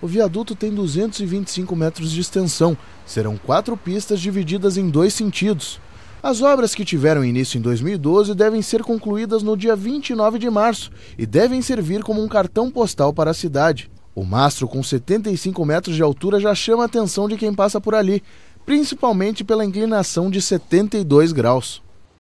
O viaduto tem 225 metros de extensão. Serão quatro pistas divididas em dois sentidos. As obras que tiveram início em 2012 devem ser concluídas no dia 29 de março e devem servir como um cartão postal para a cidade. O mastro, com 75 metros de altura, já chama a atenção de quem passa por ali, principalmente pela inclinação de 72 graus.